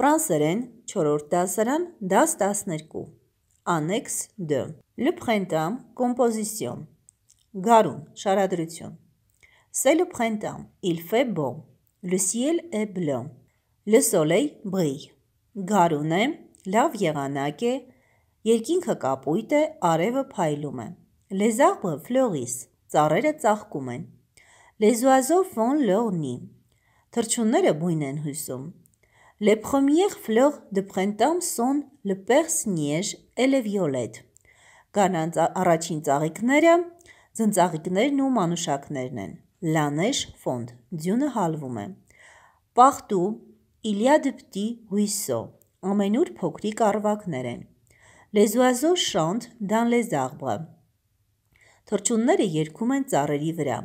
ֆրանսերեն 4-րդ դասարան, դաս 12, անեքս Դ, Le printemps, composition, գարուն, շարադրություն, C'est le printemps, il fait beau, le ciel est bleu, le soleil brille, գարուն է, լավ եղանակ է, երկինքը կապույտ է, արևը փայլում է, les arbres fleurissent, ծառերը ծաղկում են, les oiseaux font leur nid, թռչունները բույն են հյուսում, Les premières fleurs de printemps sont le persniège et le violet։ Կանանց առաջին ծաղիկները ծնծաղիկներն ու մանուշակներն են։ Լանեշ ֆոնդ ձյունը հալվում է։ Պախտու il y a de petits ruisseaux։ Ամենուր փոքրիկ արվակներ են։ Les oiseaux chantent dans les arbres։ Թռչունները երգում են ծառերի վրա։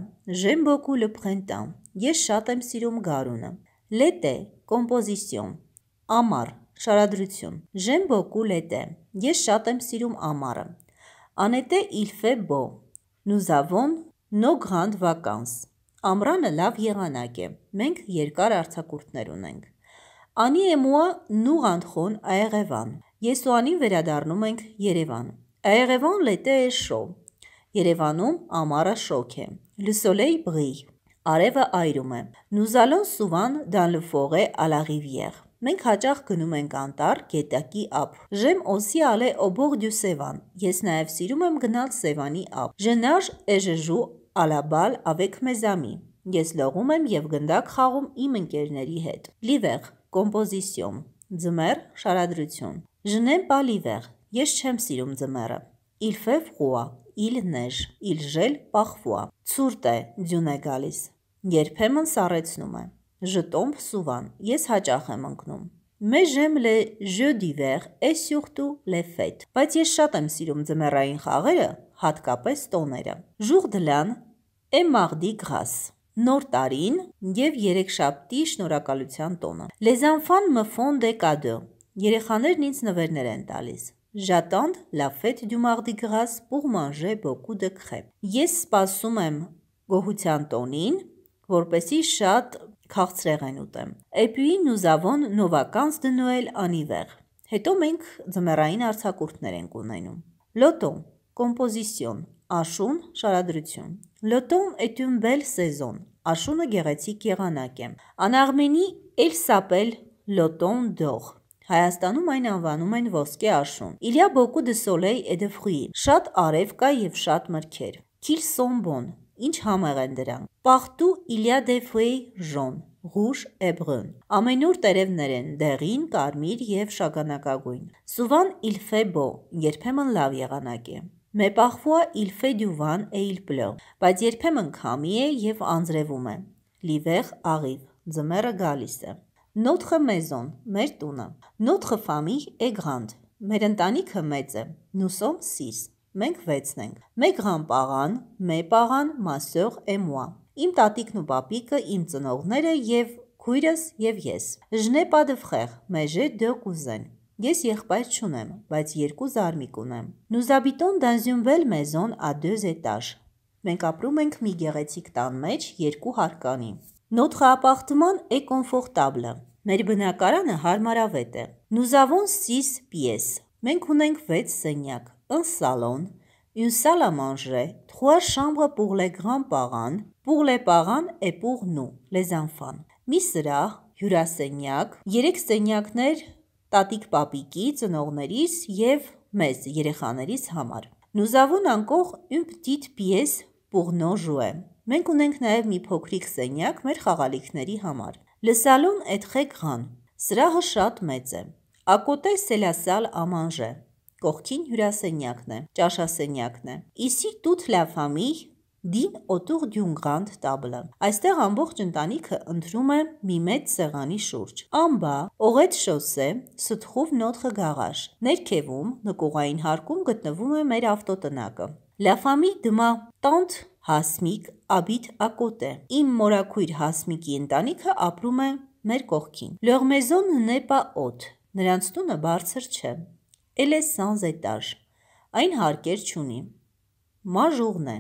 J'aime beaucoup le printemps։ Ես շատ եմ սիրում գարունը լետե կոմպոզիցիոն, ամառ շարադրություն, ժեմբոկու լետե, ես շատ եմ սիրում ամառը, անետե իլֆե բո, նուզավոն նոգրանդ վականս, ամրանը լավ եղանակ է, մենք երկար արձակուրդներ ունենք, անի էմուա նուղանդխոն այեղևան, ես ու անին վերադարնում ենք երևան, այեղևան լետե է շո, երևանում ամարը շոք է, լուսոլեի բղի, Արևը այրում է։ Նուզալոն Սուվան դանլֆող է ալաղիվիեղ։ Մենք հաճախ գնում ենք անտառ գետակի ափ։ Ժեմ օսի ալե օբող դյու Սևան։ Ես նաև սիրում եմ գնալ Սևանի ափ։ Ժնար էժժու ալաբալ ավեք մեզամի։ Ես լողում եմ եւ գնդակ խաղում իմ ընկերների հետ։ Լիվեղ կոմպոզիցիոն։ Ձմեռ շարադրություն։ Ժնեմ պա լիվեղ։ Ես չեմ սիրում ձմեռը։ Իլֆև խուա, իլ նեժ, իլժել պախվա։ Ցուրտ է, ձյուն է գալիս երբեմն սառեցնում է։ Ժտոմբ սուվան, ես հաճախ եմ ընկնում։ Մեզ ժեմ լե ժե դիվեր է սյուրտու լե ֆետ։ Բայց ես շատ եմ սիրում ձմեռային խաղերը, հատկապես տոները։ Ժուր դլան է մաղդի գրաս։ Նոր տարին եւ երեքշաբթի շնորհակալության տոնը։ Les enfants me font des cadeaux։ Երեխաներն ինձ նվերներ են տալիս։ J'attends la fête du mardi gras pour manger beaucoup de crêpes։ Ես սպասում եմ գոհության տոնին որպեսի շատ քաղցրեղ են ուտեմ։ Էպյուի նուզավոն նովականց դնոել անիվեղ։ Հետո մենք ձմեռային արցակուրտներ ենք ունենում։ Լոտո, կոմպոզիցիոն, աշուն, շարադրություն։ Լոտոն էտյուն բել սեզոն։ Աշունը գեղեցիկ եղանակ է։ Անաղմենի էլ սապել լոտոն դող։ Հայաստանում այն անվանում են ոսկե աշուն։ Իլյա Բոկու դսոլեյ Էդեֆրուի։ Շատ արև կա եւ շատ մրգեր։ Քիլսոմբոն Ինչ համեղ են դրանք։ Պախտու Իլիա դե Ֆուեյ Ժոն, Ռուժ Էբրուն։ Ամենուր տերևներ են՝ դեղին, կարմիր եւ շագանակագույն։ Սուվան Իլֆեբո, երբեմն լավ եղանակ է։ Մեպախվա Իլֆե Դյուվան Էիլ Պլո, բայց երբեմն քամի է եւ անձրևում է։ Լիվեղ աղիվ, ձմեռը գալիս է։ Նոթխը մեզոն, մեր տունը։ Նոթխը ֆամի է գրանդ։ Մեր ընտանիքը մեծ է։ Նուսոմ սիս։ Մենք վեցն ենք։ Մեկ ղամպաղան, մե պաղան, մասյող, էմուա։ Իմ տատիկն ու պապիկը, իմ ծնողները եւ քույրս եւ ես։ Ժնե падվխեղ, մեժե դե կուզեն։ Ես եղբայր չունեմ, բայց երկու զարմիկ ունեմ։ Նուզաբիտոն դանզյումվել մեզոն ա դեզ էտաժ։ Մենք ապրում ենք մի գեղեցիկ տան մեջ երկու հարկանի։ Նոտրը ապախտման է կոնֆորտաբլը։ Մեր բնակարանը հարմարավետ է։ Նուզավոն սիս պիես։ Մենք ունենք 6 սենյակ un salon, une salle à manger, trois chambres pour les grands-parents, pour les parents et pour nous, les enfants։ Մի սրահ, հյուրասենյակ, երեք սենյակներ տատիկ պապիկի, ծնողներիս և մեզ երեխաներիս համար։ Nous avons encore une petite pièce pour nos jouets։ Մենք ունենք նաև մի փոքրիկ սենյակ մեր խաղալիքների համար։ Le salon est très grand։ Սրահը շատ մեծ է։ À côté, c'est la salle à manger։ Կողքին հյուրասենյակն է, ճաշասենյակն է։ Իսի тут ля фамиль դին օտուղ դյունգանդ տաբլը։ Այստեղ ամբողջ ընտանիքը ընտրում է մի մեծ սեղանի շուրջ։ Ամբա, օղետ շոսե, սթխով նոթխը գաղաշ։ Ներքևում նկուղային հարկում գտնվում է մեր ավտոտնակը։ Լաֆամի դմա տանտ Հասմիկ Աբիթ Ակոտե։ Իմ մորակույր Հասմիկի ընտանիքը ապրում է մեր կողքին։ Լորմեզոն նեպա օդ։ Նրանց տունը բարձր չէ։ Էլ է սանզ է տար։ Այն հարկեր չունի։ Մաժուղն է։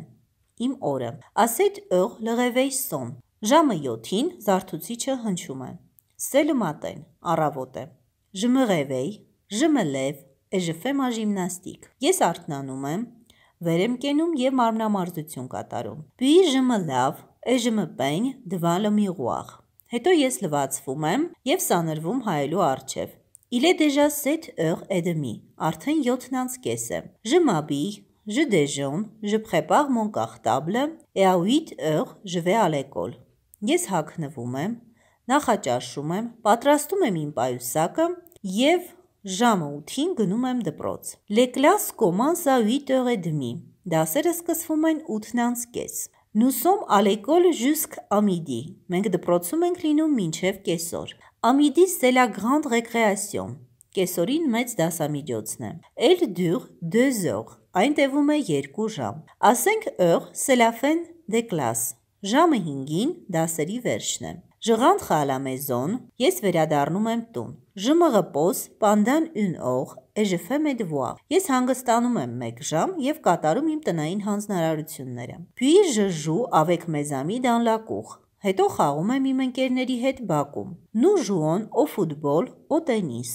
Իմ օրը։ Ասետ օղ լղևեյ սոն։ Ժամը 7-ին զարթուցիչը հնչում է։ Սելը մատեն, առավոտ է։ Ժմղևեյ, ժմլև, էժֆեմ աժիմնաստիկ։ Ես արթնանում եմ, վերեմ կենում եւ մարմնամարզություն կատարում։ Բի ժմը լավ, էժմը պեն, դվալը մի ղուախ։ Հետո ես լվացվում եմ եւ սանրվում հայելու արջև։ Il est déjà 7 heures et demie. Արդեն 7-ն անց կես է։ Je m'habille, je déjeune, je prépare mon cartable et à 8 heures je vais à l'école. Ես հագնվում եմ, նախաճաշում եմ, պատրաստում եմ իմ պայուսակը եւ ժամը 8-ին գնում եմ դպրոց։ Les classes commencent à 8 heures et demie. Դասերը սկսվում են 8-ն անց կես։ Nous sommes à l'école jusqu'à midi։ Մենք դպրոցում ենք լինում մինչև կեսօր։ À midi, c'est la grande récréation։ Կեսօրին մեծ դասամիջոցն է։ Elle dure 2 heures։ Այն տևում է 2 ժամ։ Ասենք heure, c'est la fin des classes։ Ժամը 5-ին դասերի վերջն է։ Je rentre à la maison։ Ես վերադառնում եմ տուն։ Je me repose pendant une heure Էժեֆե Մեդվուա։ Ես հանգստանում եմ 1 ժամ եւ կատարում իմ տնային հանձնարարությունները։ Puis je joue avec mes amis dans la cour։ Հետո խաղում եմ իմ ընկերների հետ բակում։ Nous jouons au football, au tennis։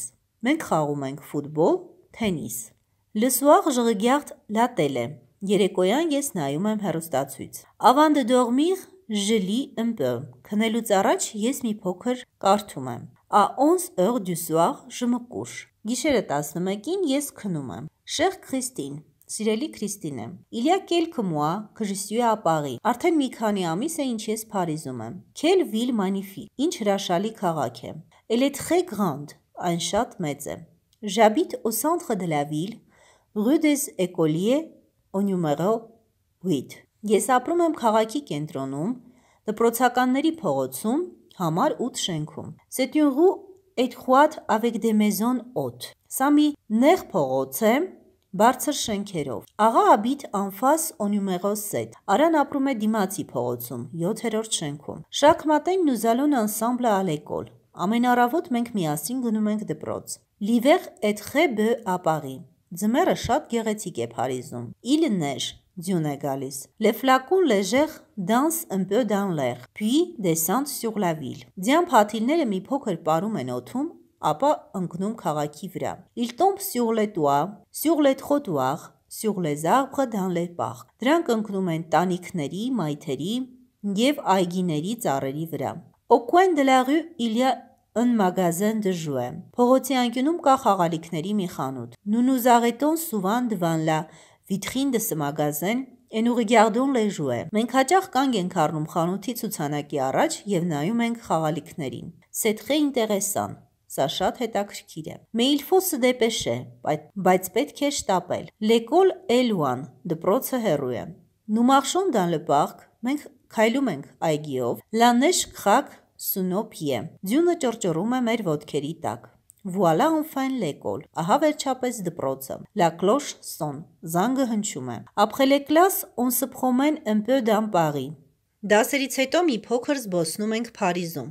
Մենք խաղում ենք ֆուտբոլ, թենիս։ Le soir, je regarde la télé։ Երեկոյան ես նայում եմ հեռուստացույց։ Avant de dormir, je lis un peu։ Քնելուց առաջ ես մի փոքր կարդում եմ։ À 11 heures du soir, je me couche։ Գիշերը 11-ին ես քնում եմ։ Շեղ Քրիստին, սիրելի Քրիստինե, Իլյա Կելքմուա, Քրիստյուե ապաղի։ Արդեն մի քանի ամիս է ինչ ես Փարիզում եմ։ Քել Վիլ Մանիֆի։ Ինչ հրաշալի քաղաք է։ Elle est très grande, այն շատ մեծ է։ J'habite au centre de la ville, rue des Écoliers, au numéro 8։ Ես ապրում եմ քաղաքի կենտրոնում, դպրոցականների փողոցում, համար 8 շենքում։ C'est une rue Էտխուատ Ավեգդեմեզոն օդ։ Սա մի նեղ փողոց է բարձր շենքերով։ Աղա Աբիթ անֆաս Օնյումեղոս Սեդ։ Արան ապրում է Դիմացի փողոցում, 7-րդ շենքում։ Շակմատենն ու Զալոն անսամբլը Ալեկոլ։ Ամեն առավոտ մենք միասին գնում ենք դպրոց։ Լիվեղ Էտխե Բ ապաղի։ Ձմեռը շատ գեղեցիկ է Փարիզում։ Իլներ Ձյուն է գալիս։ Le flacon léger danse un peu dans l'air, puis descend sur la ville։ Ձյան փաթիլները մի փոքր պարում են օդում, ապա ընկնում քաղաքի վրա։ Il tombe sur les toits, sur les trottoirs, sur les arbres dans les parcs։ Դրանք ընկնում են տանիքների, մայթերի եւ այգիների ծառերի վրա։ Au coin de la rue, il y a un magasin de jouets։ Փողոցի անկյունում կա խաղալիքների մի խանութ։ Nous nous arrêtons souvent devant la Վիթխին դս մագազեն Են ուղիգյարդուն լեժու է։ Մենք հաճախ կանգ ենք առնում խանութի ցուցանակի առաջ եւ նայում ենք խաղալիքներին։ Սեթխե ինտերեսան։ Սա շատ հետաքրքիր է։ Մեիլֆոսը դեպեշ է, բայց պետք է շտապել։ Լեկոլ Էլուան դպրոցը հերու է։ Նումարշոն դան լպարք, մենք քայլում ենք այգիով։ Լանեշ քրակ սունոփիե։ Ձյունը ճորճորում է մեր ոտքերի տակ։ Վուալա անֆայն լեկոլ։ Ահա վերջապես դպրոցը։ La cloche sonne։ Զանգը հնչում է։ Après les classes, on se promène un peu dans Paris։ Դասերից հետո մի փոքր զբոսնում ենք Փարիզում։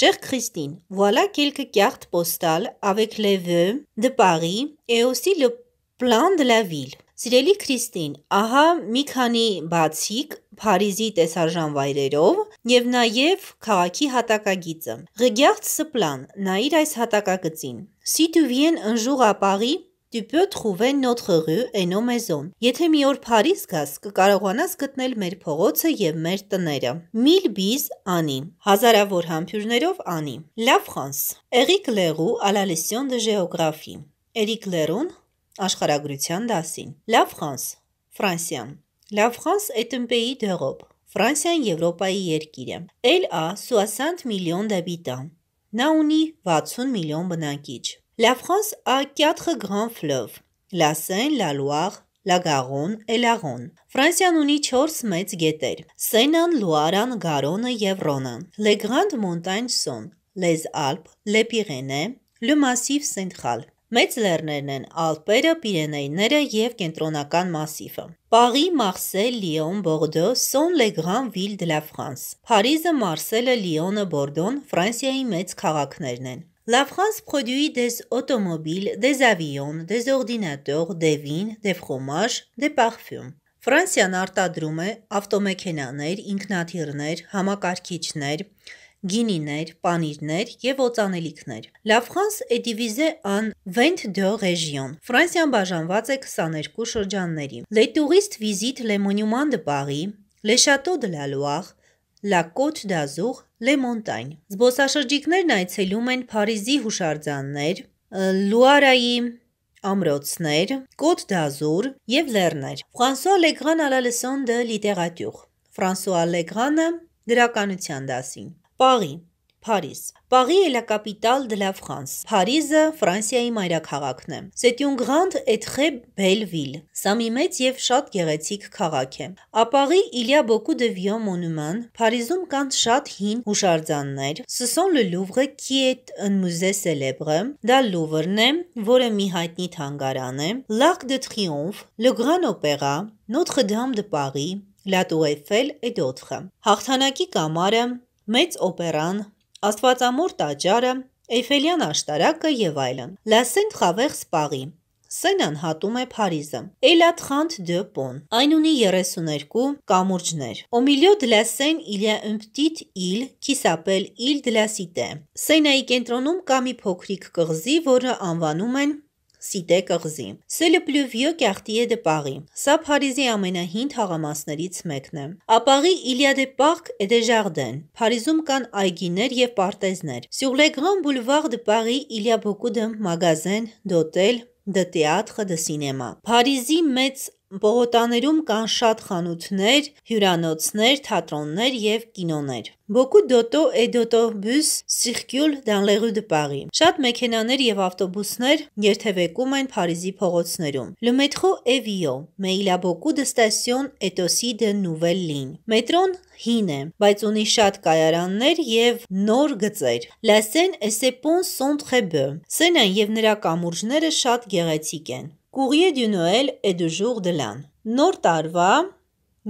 Cher Christine, voilà quelques cartes postales avec les vœux de Paris et aussi le plan de la ville։ Սիրելի Քրիստին, ահա մի քանի բացիկ Փարիզի տեսարժան վայրերով և նաև քաղաքի հատակագիծը։ Regarde ce plan, նայիր այս հատակագծին։ Si tu viens un jour à Paris, tu peux trouver notre rue et nos maisons։ Եթե մի օր Փարիզ գաս, կկարողանաս գտնել մեր փողոցը եւ մեր տները։ Mille bis Annie, հազարավոր համբյուրներով Annie։ La France, Eric Leroux à la leçon de géographie։ Eric Leroux-ն աշխարհագրության դասին։ La France, Ֆրանսիան։ La France est un pays d'Europe. Ֆրանսիան Եվրոպայի երկիր է։ Elle a 60 millions d'habitants. Նա ունի 60 միլիոն բնակիչ։ La France a 4 grands fleuves. La Seine, la Loire, la Garonne et la Rhône։ Ֆրանսիան ունի 4 մեծ գետեր. Սենան, Լուարան, Գարոնը եւ Ռոնան։ Les grandes montagnes sont les Alpes, les Pyrénées, le Massif central։ Մեծ լեռներն են Ալպերը, Պիրենեյները եւ Կենտրոնական մասիվը։ Պաղի, Մարսել, Լիոն, Բորդո, Սոն Լեգրան, Վիլ դե լա Ֆրանս։ Փարիզը, Մարսելը, Լիոնը, Բորդոն Ֆրանսիայի մեծ քաղաքներն են։ La France produit des automobiles, des avions, des ordinateurs, des vins, des fromages, des parfums։ Ֆրանսիան արտադրում է ավտոմեքենաներ, ինքնաթիռներ, համակարգիչներ, գինիներ, պանիրներ և օծանելիքներ։ La France est divisée en 22 régions։ Ֆրանսիան բաժանված է 22 շրջանների։ Les touristes visitent les monuments de Paris, les châteaux de la Loire, La Côte d'Azur, les montagnes։ Զբոսաշրջիկներն այցելում են Փարիզի հուշարձաններ, Լուարայի ամրոցներ, Côte d'Azur և լեռներ։ François Legrand à la leçon de littérature։ Ֆրանսուଆ Լեգրանը գրականության դասին Պաղի Փարիզ Պաղի est la capitale de la France։ Փարիզը Ֆրանսիայի մայրաքաղաքն է։ C'est une grande et très belle ville։ Սա մի մեծ եւ շատ գեղեցիկ քաղաք է։ À Paris, il y a beaucoup de vieux monuments։ Փարիզում կան շատ հին հուշարձաններ։ Ce sont le Louvre qui est un musée célèbre։ Դա Լուվրն է, որը մի հայտնի թանգարան է։ L'Arc de Triomphe, le Grand Opéra, Notre-Dame de Paris, La Tour Eiffel et d'autres։ Հաղթանակի կամարը Մեծ օպերան, Աստվածամոր տաճարը, Էյֆելյան աշտարակը եւ այլն։ Լասենտ խավեղ սպաղի։ Սենան հատում է Փարիզը։ Էլատխանդ դե Պոն։ Այն ունի 32 կամուրջներ։ Օմիլիո դե լասեն իլիա ըմպտիտ իլ, կիսապել իլ դե լասիտե։ Սենայի կենտրոնում կա մի փոքրիկ կղզի, որը անվանում են Սիտե կղզի։ Սելպլյուվիո կյախտիե դե Պաղի։ Սա Փարիզի ամենահին թաղամասներից մեկն է։ Ապաղի Իլիա դե Պարկ է դե Ժարդեն։ Փարիզում կան այգիներ եւ պարտեզներ։ Sur le Grand Boulevard de Paris, il y a beaucoup de magasins, d'hôtels, de théâtre, de cinéma։ Փարիզի մեծ Պողոտաներում կան շատ խանութներ, հյուրանոցներ, թատրոններ եւ կինոներ։ Բոկու դոտո էդոտո բյուս սիխկյուլ դանլեգու դպաղի։ Շատ մեքենաներ եւ ավտոբուսներ երթևեկում են Փարիզի փողոցներում։ Լմետրո Էվիո, Մեիլաբոկու դստասիոն Էտոսի դե Նուվելլին։ Մետրոն հին է, բայց ունի շատ կայարաններ եւ նոր գծեր։ Լասեն Էսեպոն Սոնտրեբե։ Սենան եւ նրա կամուրջները շատ գեղեցիկ են։ Courrier du Noël et du jour de l'an։ Նոր տարվա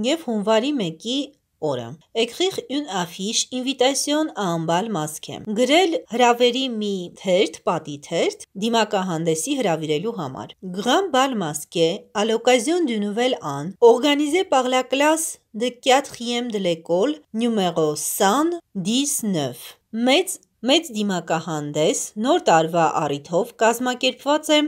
եւ հունվարի 1-ի օրը։ Écrire une affiche invitation à un bal masqué։ Գրել հրավերի մի թերթ, պատի թերթ դիմակահանդեսի հրավիրելու համար։ Grand bal masqué à l'occasion du nouvel an, organisé par la classe de 4e de l'école numéro 119։ Մեծ մեծ դիմակահանդես նոր տարվա առիթով կազմակերպված է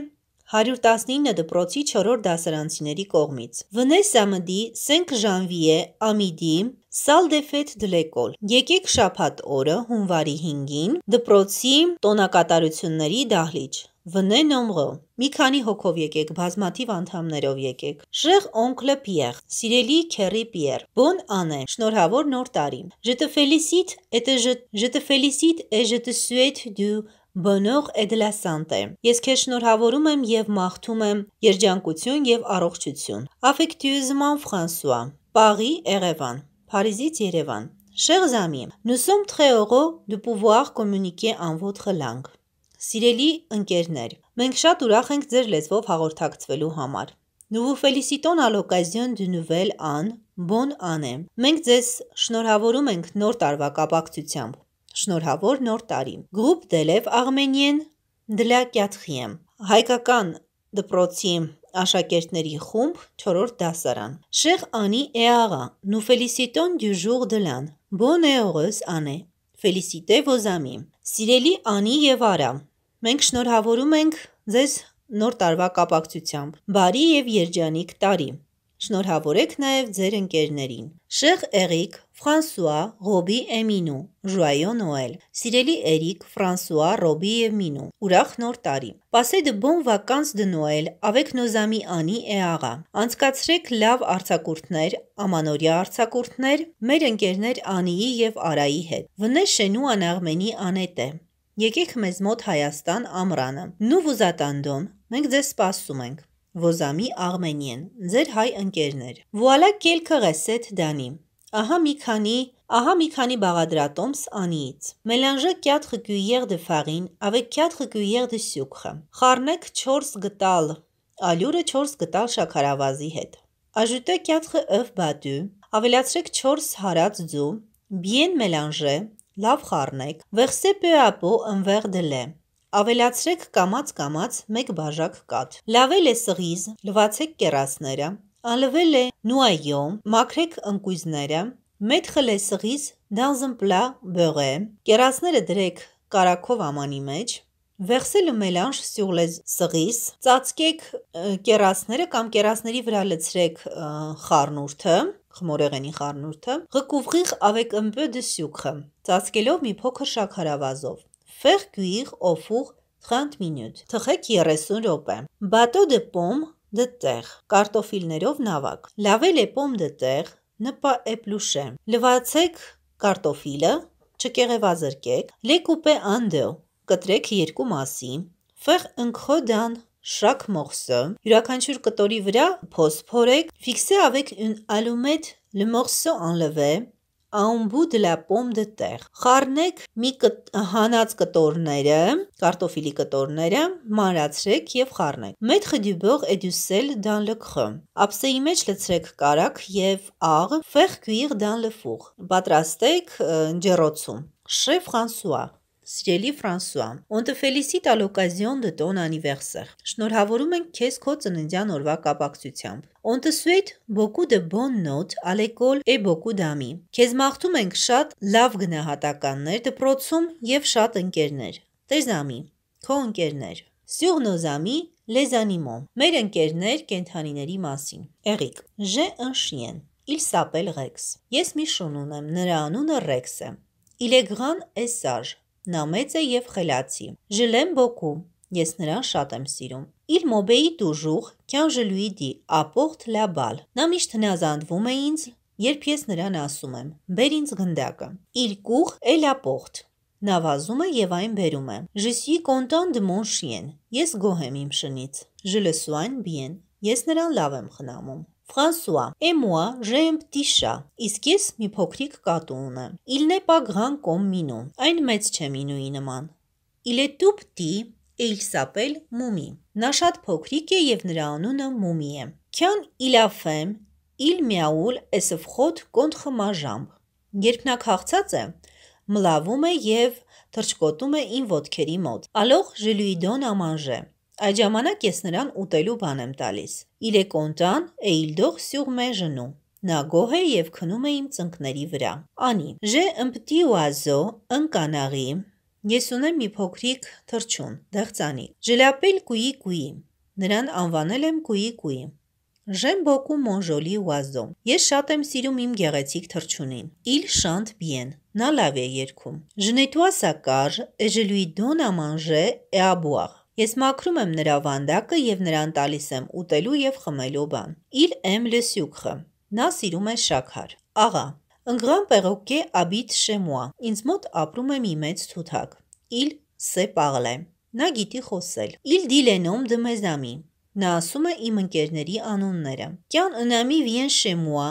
119 դպրոցի 4-րդ դասարանցիների կողմից։ Վնեսա մդի Սենք Ժանվիե Ամիդի Սալդեֆետ դլեկոլ։ Եկեք շաբաթ օրը հունվարի 5-ին դպրոցի տոնակատարությունների դահլիճ։ Վնե նոմղո։ Մի քանի հոգով եկեք, բազմաթիվ անդամներով եկեք։ Շեղ օնկլը Պիեր, սիրելի Քերի Պիեր, Բոն անե, շնորհավոր նոր տարի։ Je te félicite et je te félicite et je te souhaite du Բնող Էդլասանտ է։ Ես քեզ շնորհավորում եմ եւ մաղթում եմ երջանկություն եւ առողջություն։ Affectueusement François, Paris, Erevan, Փարիզից Երևան։ Cher Zami, nous sommes très heureux de pouvoir communiquer en votre langue. Սիրելի ընկերներ, մենք շատ ուրախ ենք ձեր լեզվով հաղորդակցվելու համար։ Nous vous félicitons à l'occasion du nouvel an, bon année։ Մենք ձեզ շնորհավորում ենք նոր տարվա կապակցությամբ։ Շնորհավոր նոր տարի։ Գրուպ դելև Աղմենիեն դլա կյատխիեմ։ Հայկական դպրոցի աշակերտների խումբ 4-րդ դասարան։ Շեղ անի էաղա, նու ֆելիսիտոն դյու ժուր դլան։ Բոն էորս անե։ Ֆելիսիտե ոզամի։ Սիրելի անի եւ արա։ Մենք շնորհավորում ենք ձեզ նոր տարվա կապակցությամբ։ Բարի եւ երջանիկ տարի։ Շնորհավորեք նաև ձեր ընկերներին։ Շեղ Էրիկ, Ֆրանսուա, Ռոբի Էմինու, Ժուայո Նոել։ Սիրելի Էրիկ, Ֆրանսուա, Ռոբի եւ Մինու։ Ուրախ նոր տարի։ Passez de bon vacances de Noël avec nos amis Annie et Ara։ Անցկացրեք լավ արձակուրդներ, ամանորյա արձակուրդներ մեր ընկերներ Անիի եւ Արայի հետ։ Վնե շենու անաղմենի անետը։ Եկեք մեզ մոտ Հայաստան ամրանը։ Նու վուզատանդոն։ Մենք ձեզ սպասում ենք։ Ոզամի Աղմենիեն, ձեր հայ ընկերներ։ Վուալա կելքը ղեսետ դանի։ Ահա մի քանի, ահա մի քանի բաղադրատոմս անից։ Մելանժը կյատ խկյուեղ դե ֆարին, ավեկ կյատ խկյուեղ դե սյուքխը։ Խառնեք 4 գտալ, ալյուրը 4 գտալ շաքարավազի հետ։ Աժուտե կյատ խը ըվ բադու, ավելացրեք 4 հարած ձու, բիեն մելանժե, լավ խառնեք։ Վերսե պեապո ընվեր դլե ավելացրեք կամաց-կամաց մեկ բաժակ կաթ։ Լավել է սղիզ, լվացեք կեռասները, անլվել է նուայո, մաքրեք ընկույզները, մեդխլ է սղիզ, դանզմպլա բեղե, կերասները դրեք կարակով ամանի մեջ, վեղսելը մելանշ սյուղլեզ սղիս, ծացկեք կերասները կամ կերասների վրա լցրեք խարնուրդը, խմորեղենի խարնուրդը, ղկուվղիղ ավեք ըմբը դսյուքը, ծացկելով մի փոքր շաքարավազով։ Faire cuire au four 30 minutes։ Թխեք 30 րոպե։ Bateau de pomme de terre։ Կարտոֆիլներով նավակ։ Laver les pommes de terre, ne pas éplucher։ Լվացեք կարտոֆիլը, չկեղևազրկեք։ Les couper en deux։ Կտրեք երկու մասի։ Faire un creux dans chaque morceau։ Յուրաքանչյուր կտորի վրա փոսփորեք։ Fixer avec une allumette le morceau enlevé ամբու դլա պոմդը տեղ։ Խառնեք մի կտ, հանած կտորները, կարտոֆիլի կտորները, մանրացրեք եւ խառնեք։ Մեtre du beurre et du sel dans le creux։ Ապսեի մեջ լցրեք կարակ եւ աղ, faire cuire dans le four։ Պատրաստեք ջեռոցում։ Շեֆ Ֆրանսուয়া Սիրելի Ֆրանսուա, on te félicite à l'occasion de ton anniversaire։ Շնորհավորում ենք քեզ քո ծննդյան օրվա կապակցությամբ։ On te souhaite beaucoup de bonnes notes à l'école et beaucoup d'amis։ Քեզ մաղթում ենք շատ լավ գնահատականներ դպրոցում եւ շատ ընկերներ։ Տեզամի, քո ընկերներ։ Sur nos amis, les animaux։ Մեր ընկերներ կենթանիների մասին։ Էրիկ, j'ai un chien։ Il s'appelle Rex։ Ես մի շուն ունեմ, նրա անունը Rex է։ Il est grand et sage։ Նա մեծ է եւ խելացի։ Ժլեմ Բոկու, ես նրան շատ եմ սիրում։ Իլ մոբեի դուժուղ, կյան ժլուի դի, ապոխտ լաբալ։ Նա միշտ հնազանդվում է ինձ, երբ ես նրան ասում եմ. «Բեր ինձ գնդակը»։ Իլ կուղ էլ ապոխտ։ Նա վազում է եւ այն բերում է։ Je suis content de mon chien. Ես գոհ եմ իմ շնից։ Je le soigne bien. Ես նրան լավ եմ խնամում։ Ֆրանսուա, et moi, j'ai un petit chat. Իսկ ես մի փոքրիկ կատու ունեմ։ Il n'est pas grand comme Minou. Այն մեծ չէ Մինուի նման։ Il est tout petit et il s'appelle Moumi. Նա շատ փոքրիկ է եւ նրա անունը Մումի է։ Quand il a faim, il miaule et se frotte contre ma jambe. Երբ նա քաղցած է, մլավում է եւ թռչկոտում է ին ոտքերի մոտ։ Alors je lui donne à manger. Այդ ժամանակ ես նրան ուտելու բան եմ տալիս։ Իր է կոնտան, էիլդող սյուղմե ժնում։ Նա գոհ է եւ քնում է իմ ծնկների վրա։ Անի, ժե ըմպտի ուազո, ընկանաղի։ Ես ունեմ մի փոքրիկ թրջուն, դեղցանի։ Ժելապել կուի կուի։ Նրան անվանել եմ կուի կուի։ Ժեմ բոկու մոնժոլի ուազո։ Ես շատ եմ սիրում իմ գեղեցիկ թրջունին։ Իլ շանտ բիեն։ Նա լավ է երգում։ Ժնետուա սակար, էժելուի դոն ամանժե, էաբուար։ Ես մաքրում եմ նրա վանդակը եւ նրան տալիս եմ ուտելու եւ խմելու բան։ Իլ եմ լսյուքը։ Նա սիրում է շաքար։ Աղա, ընգրան պեղոկե աբիտ շեմուա։ Ինձ մոտ ապրում է մի մեծ թութակ։ Իլ սե պաղլե։ Նա գիտի խոսել։ Իլ դիլենում դմեզամի։ Նա ասում է իմ ընկերների անունները։ Կյան ընամի վիեն շեմուա,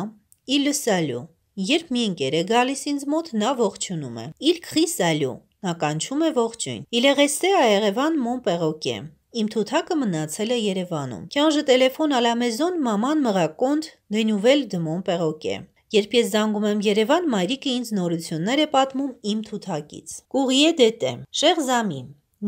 իլսալու։ Երբ մի ընկեր է գալիս ինձ մոտ, նա ողջունում է։ Իլ քրիսալու։ Նա կանչում է ողջույն։ Իլեղեստե Աերևան մոն պեղոկե։ Իմ թութակը մնացել է Երևանում։ Կյանժը տելեֆոն ալամեզոն մաման մղակոնդ դենուվել դմոն պեղոկե։ Երբ ես զանգում եմ Երևան, մայրիկը ինձ նորություններ է պատմում իմ թութակից։ Կուղիե դետե, շեղ զամի,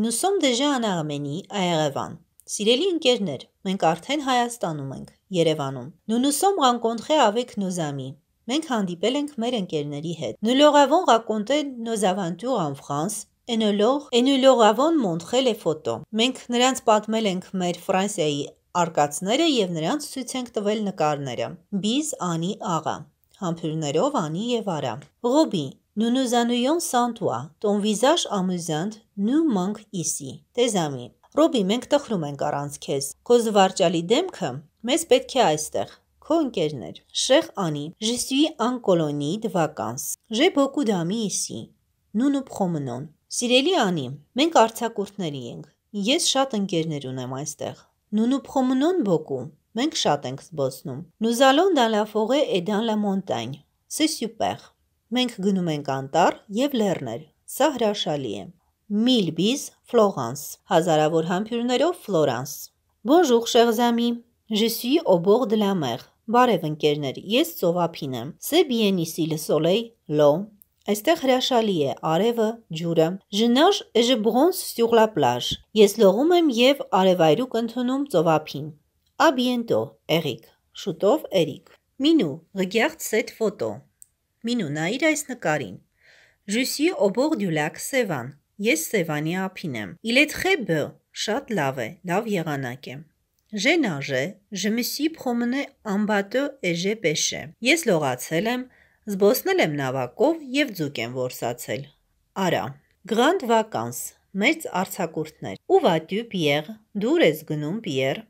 նուսոմ դեժե անաղմենի Աերևան։ Սիրելի ընկերներ, մենք արդեն Հայաստանում ենք, Երևանում։ Նունուսոմ ռանկոնտրե ավեկ նոզամի։ Մենք հանդիպել ենք մեր ընկերների հետ։ Nous leur avons raconté nos aventures en France et nous leur et nous leur avons montré les photos։ Մենք նրանց պատմել ենք մեր Ֆրանսիայի արկածները եւ նրանց ցույց ենք տվել նկարները։ Biz Ani Ağa համբյուրներով Անի եւ Արա։ Ռոբի Nous nous ennuyons sans toi. Ton visage amusant nous manque ici. Tes amis. Ռոբի, մենք տխրում ենք առանց քեզ։ Քո զվարճալի դեմքը մեզ պետք է այստեղ։ Քո ընկերներ Շեխ Անի, Ժեսյուի Անկոլոնի Դվականս, Ժեբոկուդամի Իսի, Նունուբ Խոմնոն։ Սիրելի Անի, մենք արցակուրտների ենք։ Ես շատ ընկերներ ունեմ այստեղ։ Նունուբ Խոմնոն Բոկու։ Մենք շատ ենք զբոսնում։ Նուզալոն դալաֆողե Էդան լա մոնտայն։ Սե սուպեր։ Մենք գնում ենք անտառ եւ լեռներ։ Սա հրաշալի է։ Միլբիզ Ֆլորանս, հազարավոր համբյուրներով Ֆլորանս։ Բոնժուր Շերզամի, Je suis au bord de la mer. Բարև ընկերներ, ես Ծովափին եմ։ Սե Bienisi le Soleil, l'eau Այստեղ հրաշալի է արևը, ջուրը։ Ժնաժ je bronze sur la plage։ Ես լողում եմ եւ արևայրուկ ընդունում ծովափին։ A bientôt, Eric։ Շուտով Էրիկ։ Մինու, regarde cette photo։ Մինու նայիր այս նկարին։ Je suis au bord du lac Sevan։ Ես Սևանի ափին եմ։ Il est très beau։ Շատ լավ է, լավ եղանակ է։ Ժենաժե, ժմսի փոմնե ամբատը էժե պեշե։ Ես լողացել եմ, զբոսնել եմ նավակով և ձուկ եմ որսացել։ Արա, գրանդ վականս, մեծ արցակուրդներ։ Ու վատյու պիեղ, դուր ես գնում պիեղ,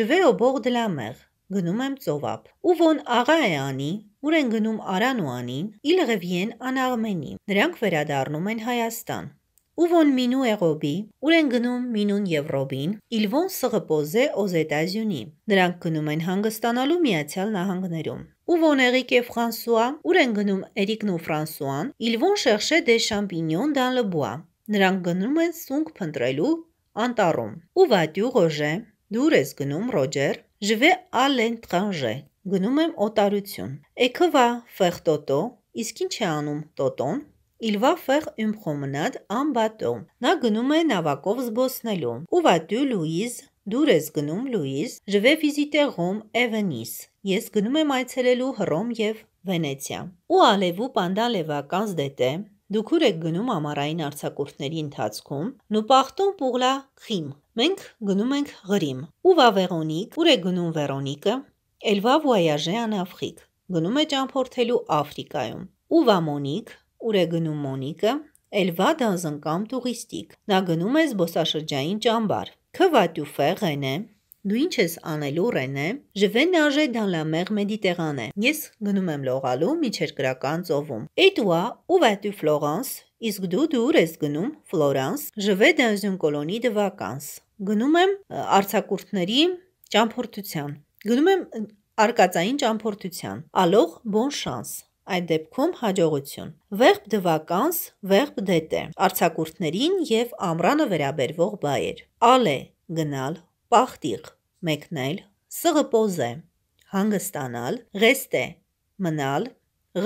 ժվե ոբող դլամեղ, գնում եմ ծովապ։ Ու ոն աղա է անի, ուր են գնում արան ու անին, իլղև են անաղմենի։ Նրանք վերադարնում են Հայաստան։ Ու ոն մինու էղոբի, ուր են գնում մինուն և ռոբին, իլվոն սղպոզե օզետազյունի։ Նրանք գնում են հանգստանալու միացյալ նահանգներում։ Ու ոներիկ և Ֆրանսուա, ուր են գնում Էրիկն ու Ֆրանսուան, իլվոն շեղշե դե շամպինյոն դան լբուա։ Նրանք գնում են սունգ փնտրելու անտառում։ Ու վատյու ռոժե, դուր ես գնում ռոջեր, ժվե ալեն տրանժե, գնում եմ օտարություն։ Էքվա ֆեղ տոտո, իսկ ինչ է անում տոտոն։ Իլվաֆեղ ըմխոմնատ ամբատո։ Նա գնում է նավակով զբոսնելու։ Ուվատու Լուիզ, դուր ես գնում Լուիզ, ժվե վիզիտե Ռոմ Էվենիս։ Ես գնում եմ այցելելու Հռոմ եւ Վենեցիա։ Ու ալևու պանդան լևական զդետե։ Դուք ուր եք գնում ամառային արձակուրդների ընթացքում։ Նուպախտոն պուղլա խիմ։ Մենք գնում ենք Ղրիմ։ Ու վավերոնիկ, ուր է գնում Վերոնիկը։ Էլվա վոյաժե անաֆրիկ։ Գնում է ճամփորդելու Աֆրիկայում։ Ու վամոնիկ, ուր է գնում Մոնիկը, Էլվադը անզնկամ տուրիստիկ։ Նա գնում է զբոսաշրջային ճամբար։ Քվատյու ֆեղենե, դու ինչ ես անելու Ռենե, Ժվեն աժե դալամեղ մեդիտերանե։ Ես գնում եմ լողալու միջերկրական ծովում։ Et toi, où vas-tu Florence? Իսկ դու դուր ես գնում Ֆլորանս, Ժվե դանզուն կոլոնի de vacances։ Գնում եմ արցակուրտների ճամփորդության։ Գնում եմ արկածային ճամփորդության։ Ալող, bon chance։ Այդ դեպքում հաջողություն։ Վերբ դվականս, վերբ դետե։ Արցակուրտներին եւ ամրանը վերաբերվող բայեր։ Ալե գնալ, պախտիղ, մեկնել, սղպոզե, հանգստանալ, ղեստե, մնալ,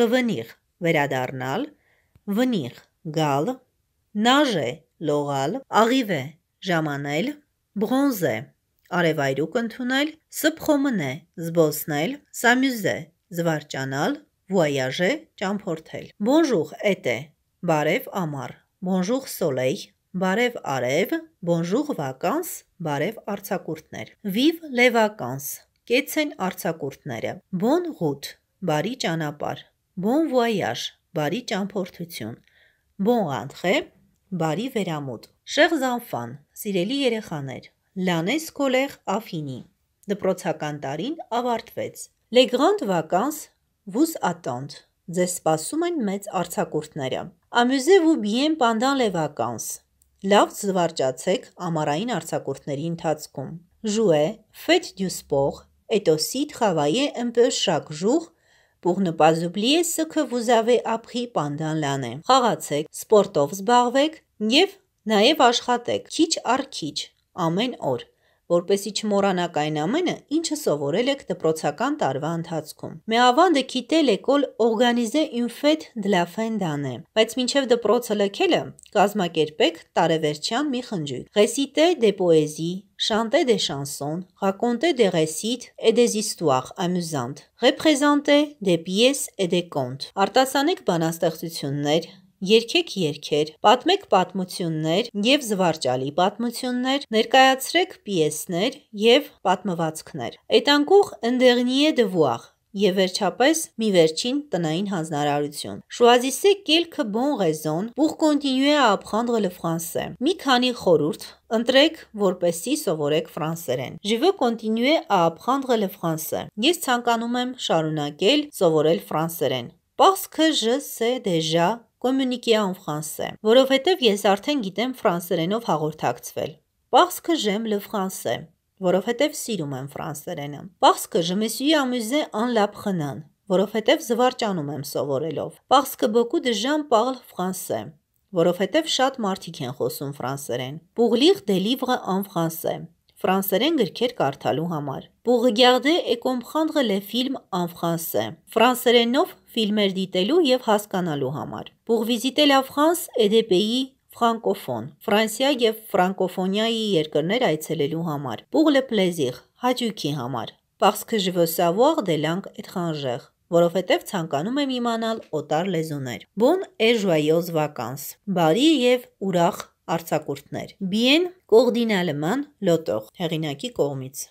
ղվնիղ, վերադառնալ, վնիղ, գալ, նաժե, լողալ, աղիվե, ժամանել, բրոնզե, արևայրուկ ընդունել, սփխոմնե, զբոսնել, սամյուզե, զվարճանալ, voyager ճամփորդել։ Bonjour été, բարև ամառ։ Bonjour soleil, բարև արև։ Bonjour vacances, բարև արձակուրդներ։ Vive les vacances, կեց են արձակուրդները։ Bon route, բարի ճանապարհ։ Bon voyage, բարի ճամփորդություն։ Bon rentrée, բարի վերամուտ։ Chers enfants, սիրելի երեխաներ, l'année scolaire a fini։ Դպրոցական տարին ավարտվեց։ Les grandes vacances Vous attend։ Ձեզ սպասում են մեծ արձակուրդները։ Amusez-vous bien pendant les vacances։ Լավ զվարճացեք ամառային արձակուրդների ընթացքում։ Jouer, faites du sport, est aussi travailler un peu chaque jour pour ne pas oublier ce que vous avez appris pendant l'année։ Խաղացեք, սպորտով զբաղվեք եւ նաեւ աշխատեք քիչ առ քիչ ամեն օր որպեսի չմորանաք այն ամենը, ինչը սովորել եք դպրոցական տարվա ընթացքում։ Մեավանդը քիտել էկոլ օրգանիզե ինֆետ դլաֆենդան է, բայց մինչև դպրոցը լքելը կազմակերպեք տարեվերջյան մի խնջույք։ Ռեսիտե դե պոեզի, Chanter des chansons, raconter des récits et des histoires amusantes, représenter des pièces et des contes։ Արտասանեք բանաստեղծություններ, Երկեք երգեր, պատմեք պատմություններ եւ զվարճալի պատմություններ, ներկայացրեք պիեսներ եւ պատմվածքներ։ Այդ անկող ընդեղնիե դվուախ Եվ վերջապես մի վերջին տնային հանձնարարություն։ Շուազիսե կելքը բոն ռեզոն pour continuer à apprendre le français։ Մի քանի խորուրդ ընտրեք, որպեսի սովորեք ֆրանսերեն։ Je veux continuer à apprendre le français։ Ես ցանկանում եմ շարունակել սովորել ֆրանսերեն։ Parce que je sais déjà Communiqué en français, որովհետև ես արդեն գիտեմ ֆրանսերենով հաղորդակցվել։ Parce que j'aime le français, որովհետև սիրում եմ ֆրանսերենը։ Parce que je me suis amusé en l'apprenant, որովհետև զվարճանում եմ սովորելով։ Parce que beaucoup de gens parlent français, որովհետև շատ մարդիկ են խոսում ֆրանսերեն։ Pour lire des livres en français, ֆրանսերեն գրքեր կարդալու համար։ Pour regarder et comprendre les films en français, ֆրանսերենով ֆիլմեր դիտելու և հասկանալու համար։ Pour visiter la France et des pays francophones (Ֆրանսիա և ֆրանկոֆոնիայի երկրներ այցելելու համար)։ Pour le plaisir (հաճույքի համար)։ Parce que je veux savoir des langues étrangères (որովհետև ցանկանում եմ իմանալ օտար լեզուներ)։ Bon et joyeuses vacances (բարի և ուրախ արձակուրդներ)։ Bien coordinalement l'auteur (հեղինակի կողմից)։